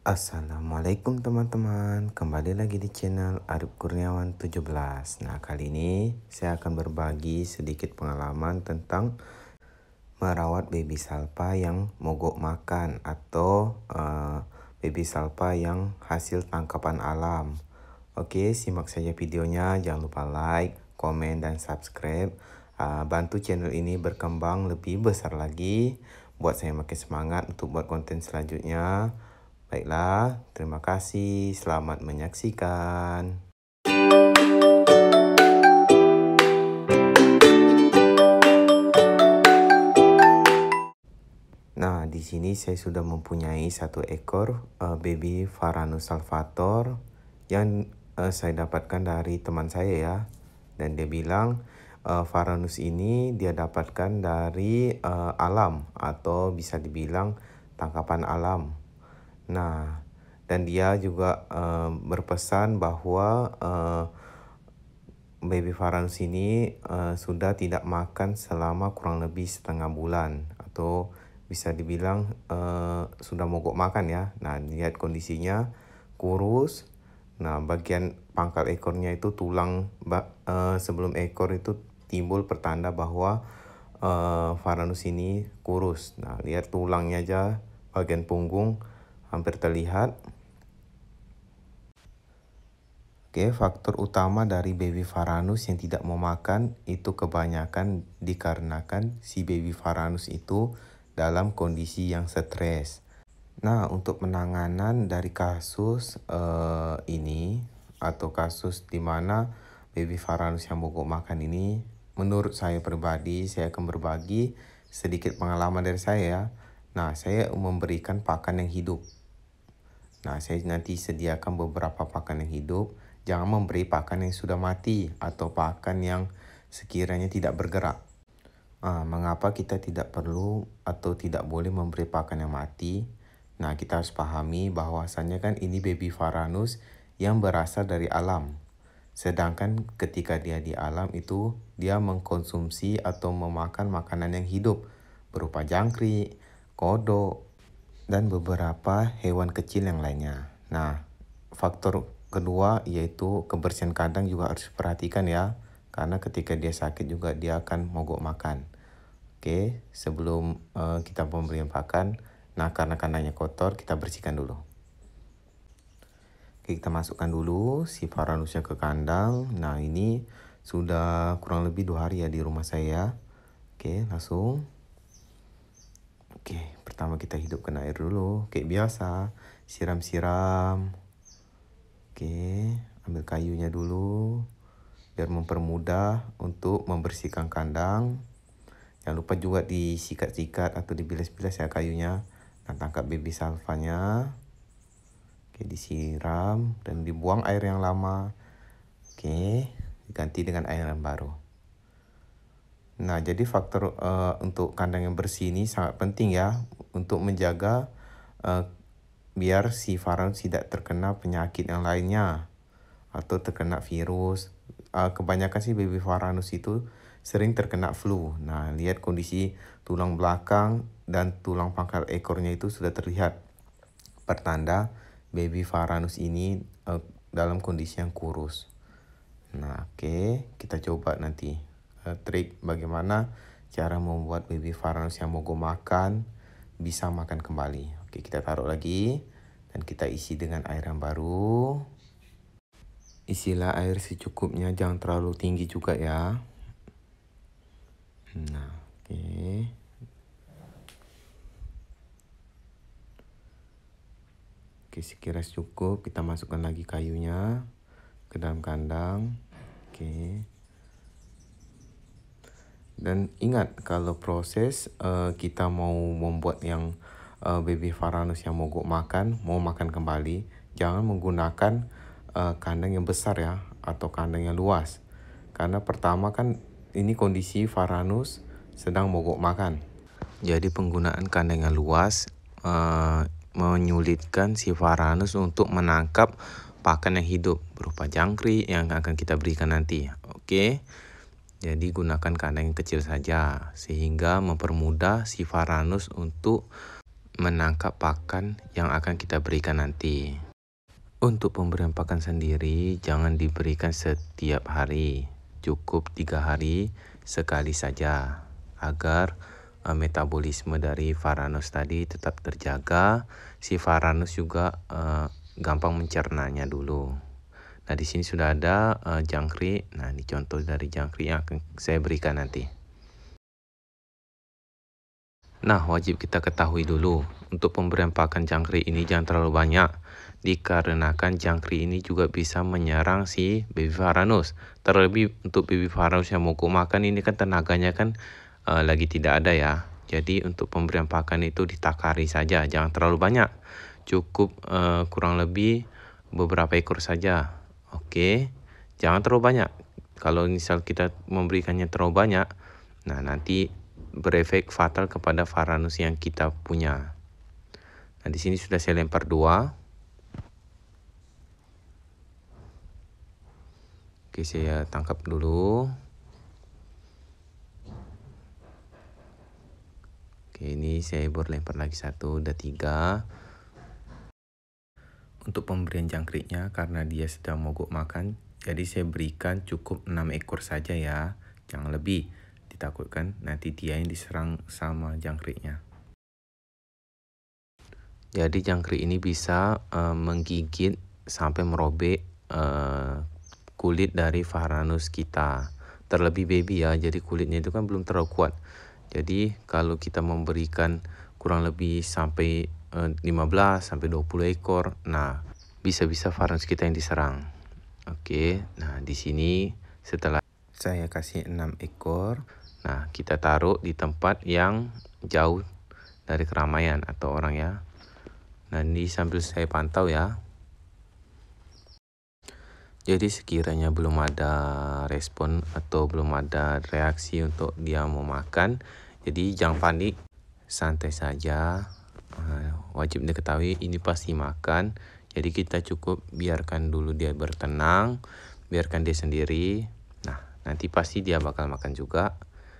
Assalamualaikum teman-teman Kembali lagi di channel Arif Kurniawan 17 Nah kali ini saya akan berbagi sedikit pengalaman tentang Merawat baby salpa yang mogok makan Atau uh, baby salpa yang hasil tangkapan alam Oke simak saja videonya Jangan lupa like, komen, dan subscribe uh, Bantu channel ini berkembang lebih besar lagi Buat saya makin semangat untuk buat konten selanjutnya Baiklah, terima kasih. Selamat menyaksikan. Nah, di sini saya sudah mempunyai satu ekor uh, baby Varanus salvator yang uh, saya dapatkan dari teman saya ya. Dan dia bilang uh, Varanus ini dia dapatkan dari uh, alam atau bisa dibilang tangkapan alam. Nah, dan dia juga uh, berpesan bahwa uh, baby Farhan ini uh, sudah tidak makan selama kurang lebih setengah bulan atau bisa dibilang uh, sudah mogok makan ya. Nah, lihat kondisinya kurus. Nah, bagian pangkal ekornya itu tulang uh, sebelum ekor itu timbul pertanda bahwa uh, Farhanus ini kurus. Nah, lihat tulangnya aja bagian punggung hampir terlihat. Oke, faktor utama dari baby Varanus yang tidak mau makan itu kebanyakan dikarenakan si baby Varanus itu dalam kondisi yang stres. Nah, untuk penanganan dari kasus uh, ini atau kasus di mana baby Varanus yang mau makan ini, menurut saya pribadi, saya akan berbagi sedikit pengalaman dari saya. Ya. Nah, saya memberikan pakan yang hidup Nah, saya nanti sediakan beberapa pakan yang hidup. Jangan memberi pakan yang sudah mati atau pakan yang sekiranya tidak bergerak. Nah, mengapa kita tidak perlu atau tidak boleh memberi pakan yang mati? Nah, kita harus pahami bahwasannya kan ini baby Faranus yang berasal dari alam. Sedangkan ketika dia di alam itu, dia mengkonsumsi atau memakan makanan yang hidup berupa jangkrik, kodok, dan beberapa hewan kecil yang lainnya. Nah, faktor kedua yaitu kebersihan kandang juga harus diperhatikan ya, karena ketika dia sakit juga dia akan mogok makan. Oke, sebelum uh, kita pemberian pakan, nah karena kandangnya kotor kita bersihkan dulu. Oke, kita masukkan dulu si varanusnya ke kandang. Nah, ini sudah kurang lebih dua hari ya di rumah saya. Oke, langsung Oke, pertama kita hidupkan air dulu. Kayak biasa, siram-siram. Oke, ambil kayunya dulu biar mempermudah untuk membersihkan kandang. Jangan lupa juga disikat-sikat atau dibilas-bilas ya kayunya dan nah, tangkap baby salvanya. Oke, disiram dan dibuang air yang lama. Oke, diganti dengan air yang baru. Nah, jadi faktor uh, untuk kandang yang bersih ini sangat penting ya untuk menjaga uh, biar si faran tidak terkena penyakit yang lainnya atau terkena virus. Uh, kebanyakan sih baby varanus itu sering terkena flu. Nah, lihat kondisi tulang belakang dan tulang pangkal ekornya itu sudah terlihat pertanda baby varanus ini uh, dalam kondisi yang kurus. Nah, oke, okay. kita coba nanti. Eh, trik bagaimana cara membuat baby farms yang mau makan bisa makan kembali. Oke, kita taruh lagi dan kita isi dengan air yang baru. Isilah air secukupnya, jangan terlalu tinggi juga ya. Nah, oke. Oke, sekiranya cukup, kita masukkan lagi kayunya ke dalam kandang. Oke. Okay. Dan ingat kalau proses uh, kita mau membuat yang uh, baby faranus yang mogok makan, mau makan kembali, jangan menggunakan uh, kandang yang besar ya atau kandang yang luas. Karena pertama kan ini kondisi faranus sedang mogok makan. Jadi penggunaan kandang yang luas uh, menyulitkan si faranus untuk menangkap pakan yang hidup berupa jangkrik yang akan kita berikan nanti. Oke. Okay? Jadi gunakan kandang yang kecil saja sehingga mempermudah si varanus untuk menangkap pakan yang akan kita berikan nanti. Untuk pemberian pakan sendiri jangan diberikan setiap hari, cukup tiga hari sekali saja agar eh, metabolisme dari varanus tadi tetap terjaga. Si varanus juga uh, gampang mencernanya dulu. Nah, di sini sudah ada uh, jangkrik. Nah, ini contoh dari jangkrik yang akan saya berikan nanti. Nah, wajib kita ketahui dulu untuk pemberian pakan jangkrik ini jangan terlalu banyak dikarenakan jangkrik ini juga bisa menyerang si baby varanus Terlebih untuk baby varanus yang mau makan ini kan tenaganya kan uh, lagi tidak ada ya. Jadi untuk pemberian pakan itu ditakari saja, jangan terlalu banyak. Cukup uh, kurang lebih beberapa ekor saja Oke, jangan terlalu banyak. Kalau misal kita memberikannya terlalu banyak, nah nanti berefek fatal kepada varanus yang kita punya. Nah, di sini sudah saya lempar dua. Oke, saya tangkap dulu. Oke, ini saya berlempar lagi satu, udah tiga. Untuk pemberian jangkriknya karena dia sedang mogok makan, jadi saya berikan cukup 6 ekor saja ya, jangan lebih. Ditakutkan nanti dia yang diserang sama jangkriknya. Jadi jangkrik ini bisa uh, menggigit sampai merobek uh, kulit dari faranus kita. Terlebih baby ya, jadi kulitnya itu kan belum terlalu kuat. Jadi kalau kita memberikan kurang lebih sampai 15 eh, sampai 20 ekor. Nah, bisa-bisa farms kita yang diserang. Oke, nah di sini setelah saya kasih 6 ekor, nah kita taruh di tempat yang jauh dari keramaian atau orang ya. Nah, ini sambil saya pantau ya. Jadi sekiranya belum ada respon atau belum ada reaksi untuk dia mau makan, jadi jangan panik, santai saja, Nah, wajib diketahui ini pasti makan jadi kita cukup biarkan dulu dia bertenang biarkan dia sendiri nah nanti pasti dia bakal makan juga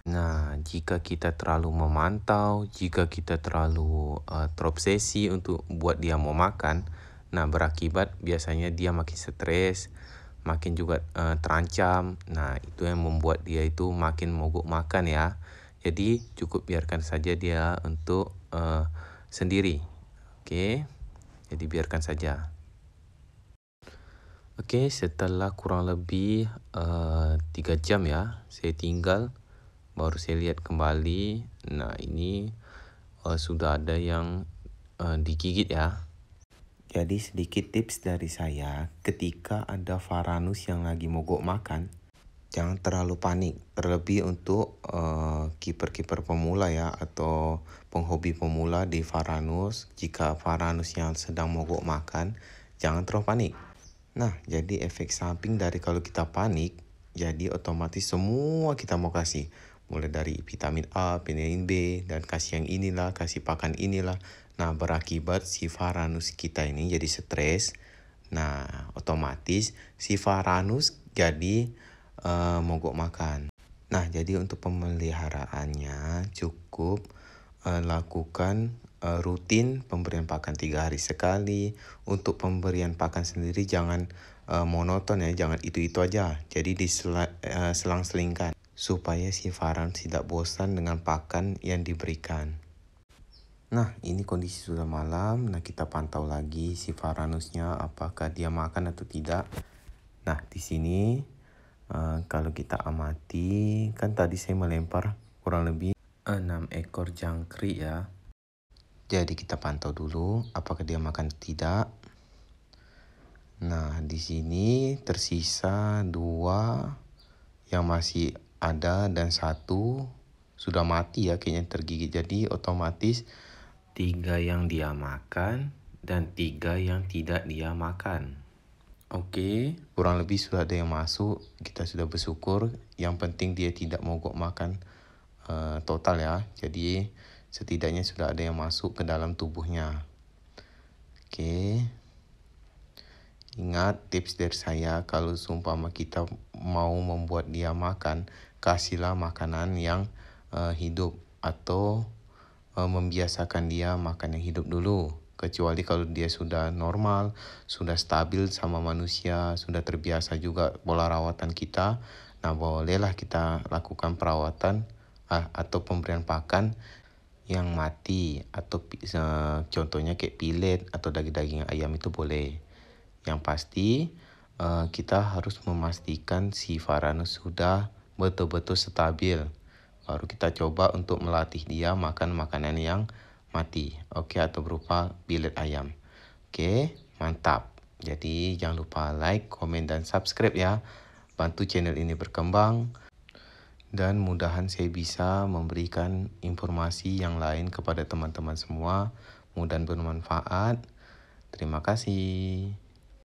nah jika kita terlalu memantau jika kita terlalu uh, terobsesi untuk buat dia mau makan nah berakibat biasanya dia makin stres makin juga uh, terancam nah itu yang membuat dia itu makin mogok makan ya jadi cukup biarkan saja dia untuk uh, sendiri. Oke, jadi biarkan saja. Oke, setelah kurang lebih uh, jam ya, saya tinggal baru saya lihat kembali. Nah, ini uh, sudah ada yang uh, digigit ya. Jadi sedikit tips dari saya, ketika ada varanus yang lagi mogok makan, jangan terlalu panik terlebih untuk uh, eh, kiper-kiper pemula ya atau penghobi pemula di Varanus jika Varanus yang sedang mogok makan jangan terlalu panik nah jadi efek samping dari kalau kita panik jadi otomatis semua kita mau kasih mulai dari vitamin A, vitamin B, dan kasih yang inilah, kasih pakan inilah. Nah, berakibat si varanus kita ini jadi stres. Nah, otomatis si varanus jadi uh, mogok makan. Nah, jadi untuk pemeliharaannya cukup uh, lakukan uh, rutin pemberian pakan tiga hari sekali. Untuk pemberian pakan sendiri jangan uh, monoton ya, jangan itu-itu aja. Jadi diselang-selingkan supaya si Farhan tidak bosan dengan pakan yang diberikan. Nah, ini kondisi sudah malam. Nah, kita pantau lagi si faranusnya apakah dia makan atau tidak. Nah, di sini Eh, kalau kita amati, kan tadi saya melempar kurang lebih 6 ekor jangkrik ya. Jadi kita pantau dulu apakah dia makan atau tidak. Nah, di sini tersisa dua yang masih ada dan satu sudah mati ya kayaknya tergigit. Jadi otomatis tiga yang dia makan dan tiga yang tidak dia makan. Oke. Okay. Kurang lebih sudah ada yang masuk, kita sudah bersyukur. Yang penting dia tidak mogok makan uh, total ya. Jadi setidaknya sudah ada yang masuk ke dalam tubuhnya. Oke. Okay. Ingat tips dari saya kalau seumpama kita mau membuat dia makan, kasihlah makanan yang uh, hidup atau uh, membiasakan dia makan yang hidup dulu kecuali kalau dia sudah normal, sudah stabil sama manusia, sudah terbiasa juga pola rawatan kita, nah bolehlah kita lakukan perawatan ah, atau pemberian pakan yang mati atau contohnya kayak pilet atau daging-daging ayam itu boleh. Yang pasti eh, kita harus memastikan si Varanus sudah betul-betul stabil. Baru kita coba untuk melatih dia makan makanan yang mati. Oke, atau berupa bilet ayam. Oke, mantap. Jadi jangan lupa like, komen, dan subscribe ya. Bantu channel ini berkembang. Dan mudahan saya bisa memberikan informasi yang lain kepada teman-teman semua. Mudah bermanfaat. Terima kasih.